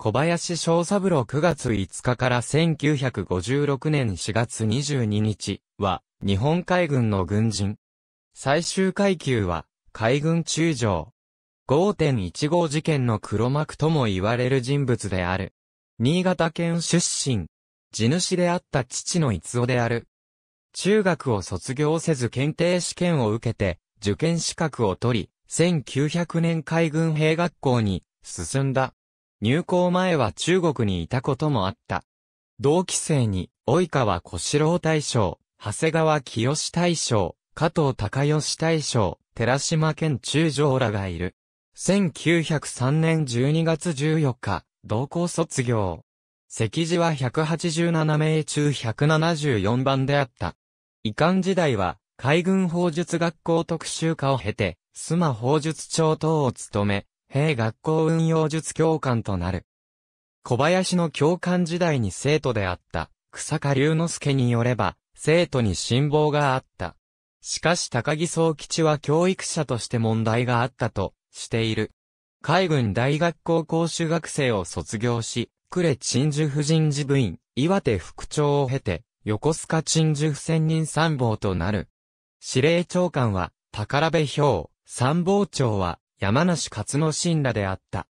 小林翔三郎9月5日から1956年4月22日は日本海軍の軍人。最終階級は海軍中将。5.15事件の黒幕とも言われる人物である。新潟県出身。地主であった父の逸夫である。中学を卒業せず検定試験を受けて受験資格を取り、1900年海軍兵学校に進んだ。入校前は中国にいたこともあった。同期生に、及川小四郎大将、長谷川清大将、加藤隆義大将、寺島県中将らがいる。1903年12月14日、同校卒業。席次は187名中174番であった。遺憾時代は、海軍法術学校特集科を経て、須磨法術長等を務め、兵学校運用術教官となる。小林の教官時代に生徒であった、草加龍之介によれば、生徒に辛抱があった。しかし高木総吉は教育者として問題があったと、している。海軍大学校講習学生を卒業し、呉鎮守婦人事部員、岩手副長を経て、横須賀鎮守不専任参謀となる。司令長官は、宝部兵、参謀長は、山梨勝野信らであった。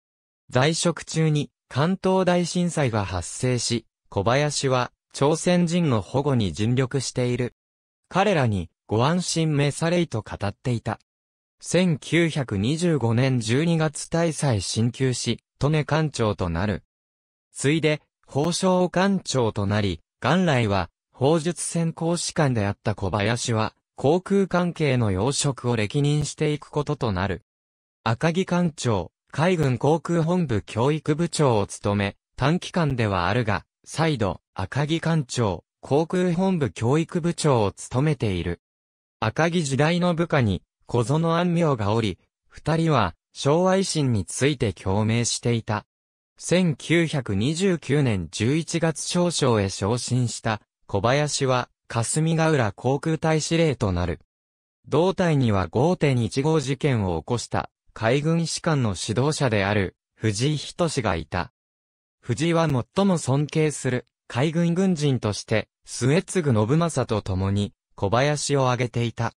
在職中に関東大震災が発生し、小林は朝鮮人の保護に尽力している。彼らにご安心召されいと語っていた。1925年12月大祭進級し、利根艦長となる。ついで、法相艦長となり、元来は、法術専攻士官であった小林は、航空関係の要職を歴任していくこととなる。赤木艦長、海軍航空本部教育部長を務め、短期間ではあるが、再度、赤木艦長、航空本部教育部長を務めている。赤木時代の部下に、小園安明がおり、二人は、昭和維新について共鳴していた。1929年11月少々へ昇進した小林は霞ヶ浦航空隊司令となる。同隊には5.15事件を起こした海軍士官の指導者である、藤井仁がいた。藤井は最も尊敬する、海軍軍人として、末継信政と共に、小林を挙げていた。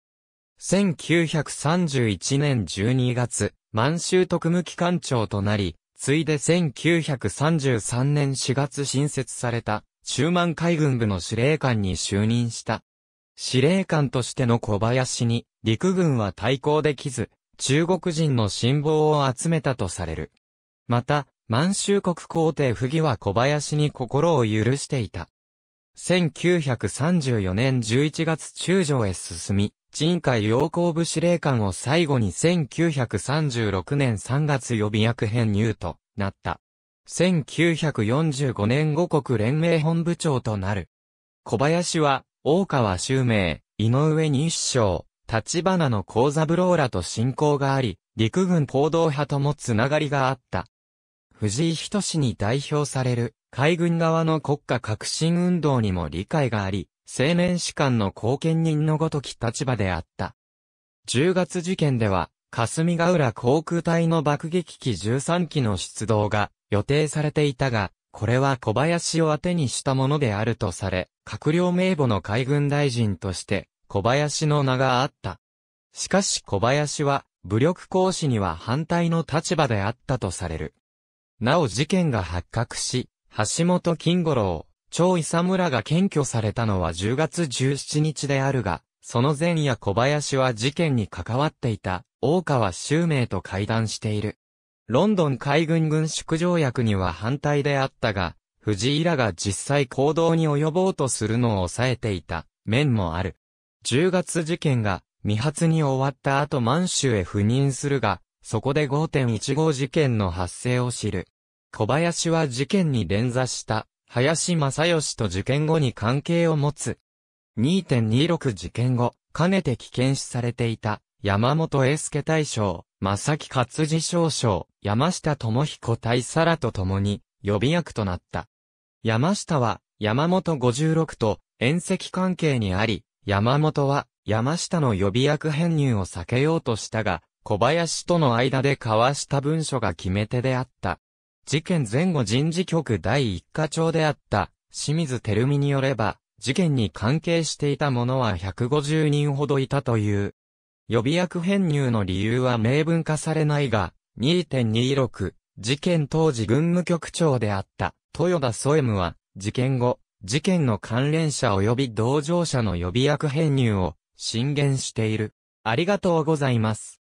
1931年12月、満州特務機関長となり、ついで1933年4月新設された、中満海軍部の司令官に就任した。司令官としての小林に、陸軍は対抗できず、中国人の信望を集めたとされる。また、満州国皇帝溥儀は小林に心を許していた。1934年11月中将へ進み、人海洋行部司令官を最後に1936年3月予備役編入となった。1945年五国連盟本部長となる。小林は、大川修明、井上日章、立花のブローラと親交があり、陸軍行動派ともつながりがあった。藤井仁に代表される海軍側の国家革新運動にも理解があり、青年士官の後見人のごとき立場であった。10月事件では、霞ヶ浦航空隊の爆撃機13機の出動が予定されていたが、これは小林を当てにしたものであるとされ、閣僚名簿の海軍大臣として小林の名があった。しかし小林は、武力行使には反対の立場であったとされる。なお事件が発覚し、橋本金五郎、張伊佐村が検挙されたのは10月17日であるが、その前夜小林は事件に関わっていた、大川修明と会談している。ロンドン海軍軍縮条約には反対であったが、藤井らが実際行動に及ぼうとするのを抑えていた、面もある。10月事件が未発に終わった後満州へ赴任するが、そこで5.15事件の発生を知る。小林は事件に連座した林正義と事件後に関係を持つ。2.26事件後、かねて危険視されていた山本英介大将、正木勝次少将、山下智彦大佐らと共に予備役となった。山下は山本56と遠赤関係にあり、山本は、山下の予備役編入を避けようとしたが、小林との間で交わした文書が決め手であった。事件前後人事局第一課長であった、清水照美によれば、事件に関係していた者は150人ほどいたという。予備役編入の理由は明文化されないが、2.26、事件当時軍務局長であった、豊田宗務は、事件後、事件の関連者及び同乗者の予備役編入を進言している。ありがとうございます。